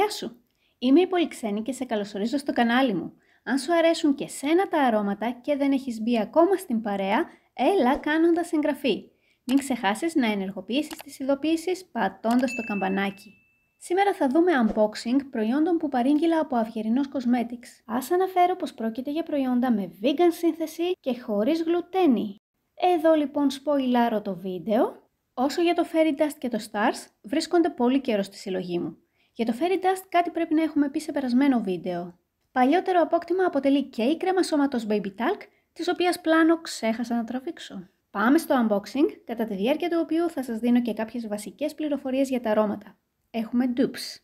Γεια σου! Είμαι η Πολυξένη και σε καλωσορίζω στο κανάλι μου. Αν σου αρέσουν και σένα τα αρώματα και δεν έχεις μπει ακόμα στην παρέα, έλα κάνοντας εγγραφή. Μην ξεχάσεις να ενεργοποιήσεις τις ειδοποίησεις πατώντας το καμπανάκι. Σήμερα θα δούμε unboxing προϊόντων που παρήγγειλα από Αυγερινός Cosmetics. Ας αναφέρω πως πρόκειται για προϊόντα με vegan σύνθεση και χωρίς γλουτένι. Εδώ λοιπόν σποιλάρω το βίντεο. Όσο για το Fairy Dust και το Stars βρίσκονται πολύ καιρό στη συλλογή μου. Για το Fairy Dust κάτι πρέπει να έχουμε πει σε περασμένο βίντεο. Παλιότερο απόκτημα αποτελεί και η κρέμα σώματος Baby Talk, της οποίας πλάνο ξέχασα να τραβήξω. Πάμε στο unboxing, κατά τη διάρκεια του οποίου θα σας δίνω και κάποιες βασικές πληροφορίες για τα αρώματα. Έχουμε dupes.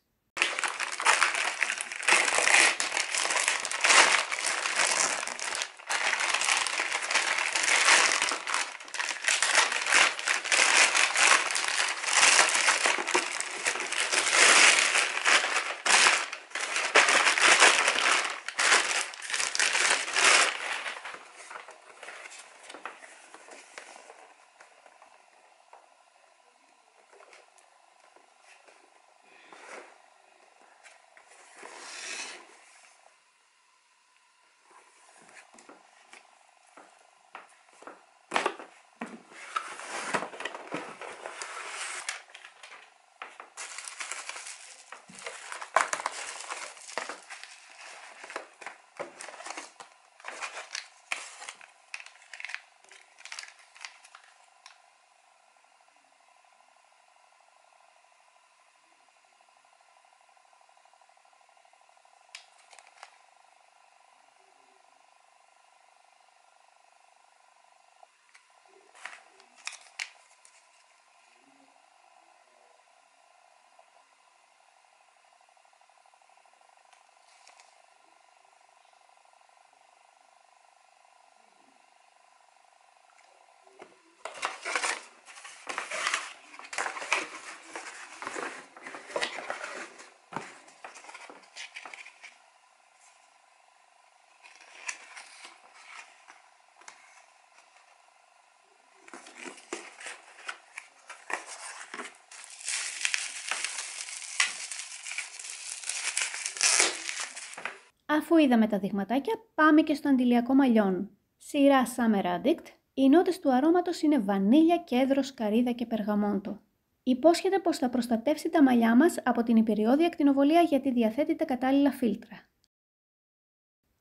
Αφού είδαμε τα δειγματάκια, πάμε και στο αντιλιακό μαλλιόν. Σειρά Summer Addict, οι νότες του αρώματος είναι βανίλια, κέδρο, καρύδα και περγαμόντο. Υπόσχεται πως θα προστατεύσει τα μαλλιά μας από την υπηριώδη ακτινοβολία γιατί διαθέτει τα κατάλληλα φίλτρα.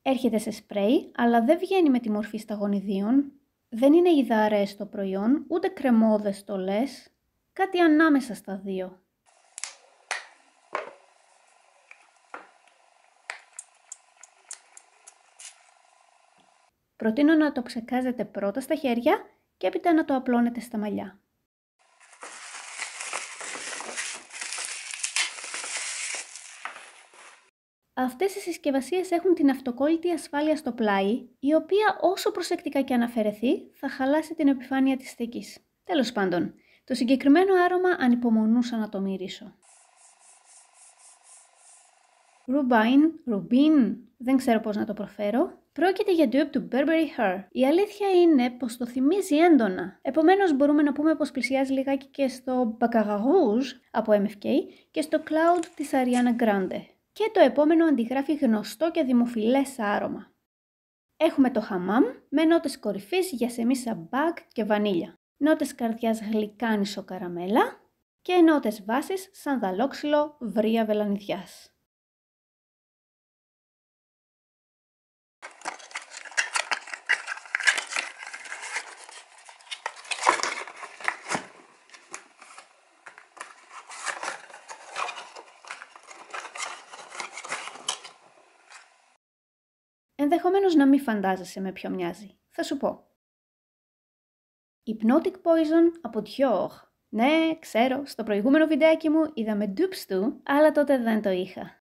Έρχεται σε σπρέι, αλλά δεν βγαίνει με τη μορφή σταγονιδίων. Δεν είναι υδαρέ το προϊόν, ούτε κρεμόδες λες. Κάτι ανάμεσα στα δύο. Προτείνω να το ψεκάζετε πρώτα στα χέρια και έπειτα να το απλώνετε στα μαλλιά. Αυτές οι συσκευασίες έχουν την αυτοκόλλητη ασφάλεια στο πλάι, η οποία όσο προσεκτικά και αναφερεθεί θα χαλάσει την επιφάνεια της θήκης. Τέλος πάντων, το συγκεκριμένο άρωμα ανυπομονούσα να το μυρίσω. Ρουμπάιν, Ρουμπίν, δεν ξέρω πώς να το προφέρω. Πρόκειται για ντουπ του Burberry Her. Η αλήθεια είναι πως το θυμίζει έντονα. Επομένως μπορούμε να πούμε πως πλησιάζει λιγάκι και στο Baccarat από MFK και στο Cloud της Ariana Grande. Και το επόμενο αντιγράφει γνωστό και δημοφιλές άρωμα. Έχουμε το χαμάμ με νότες κορυφής για σεμίσα μπακ και βανίλια. Νότες καρδιάς γλυκάνισο καραμέλα και νότες βάσης σαν δαλόξυλο βρία βελανιδιάς. Ενδεχομένως να μην φαντάζεσαι με ποιο μοιάζει. Θα σου πω. Hypnotic Poison από Dior. Ναι, ξέρω, στο προηγούμενο βιντεάκι μου είδαμε dupes του, αλλά τότε δεν το είχα.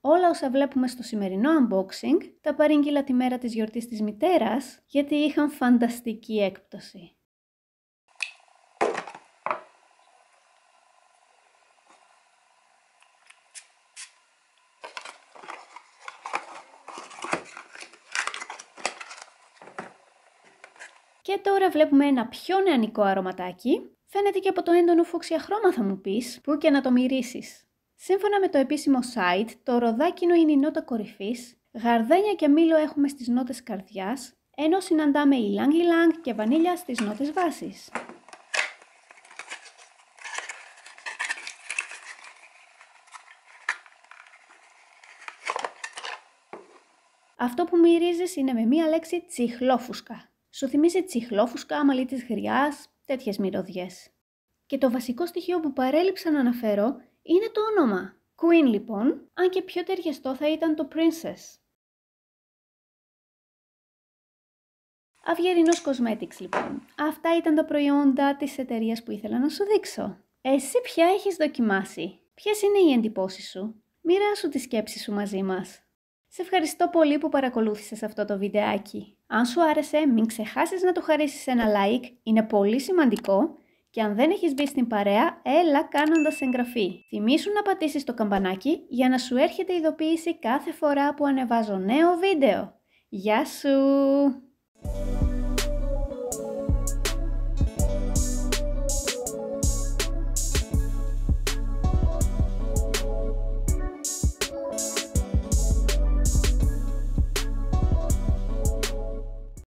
Όλα όσα βλέπουμε στο σημερινό unboxing τα παρήγγειλα τη μέρα της γιορτής της μητέρας γιατί είχαν φανταστική έκπτωση. Και τώρα βλέπουμε ένα πιο νεανικό αρωματάκι. Φαίνεται και από το έντονο φούξια χρώμα θα μου πεις, που και να το μυρίσεις. Σύμφωνα με το επίσημο site, το ροδάκινο είναι η νότα κορυφής, γαρδένια και μήλο έχουμε στις νότες καρδιάς, ενώ συναντάμε ηλάνγκ ηλάνγκ και βανίλια στις νότες βάσης. Αυτό που μυρίζεις είναι με μία λέξη τσιχλόφουσκα. Σου θυμίζει τσιχλόφουσκα, μαλλί της γριάς, τέτοιες μυρωδιές. Και το βασικό στοιχείο που παρέλειψα να αναφέρω είναι το όνομα. Queen λοιπόν, αν και πιο ταιριαστό θα ήταν το Princess. Αυγερινός Cosmetics λοιπόν. Αυτά ήταν τα προϊόντα της εταιρείας που ήθελα να σου δείξω. Εσύ ποια έχεις δοκιμάσει. Ποιες είναι οι εντυπώσεις σου. Μοιράσου τη σκέψη σου μαζί μας. Σε ευχαριστώ πολύ που παρακολούθησες αυτό το βιντεάκι. Αν σου άρεσε, μην ξεχάσεις να του χαρίσεις ένα like, είναι πολύ σημαντικό. Και αν δεν έχεις μπει στην παρέα, έλα κάνοντας εγγραφή. Θυμήσου να πατήσεις το καμπανάκι για να σου έρχεται ειδοποίηση κάθε φορά που ανεβάζω νέο βίντεο. Γεια σου!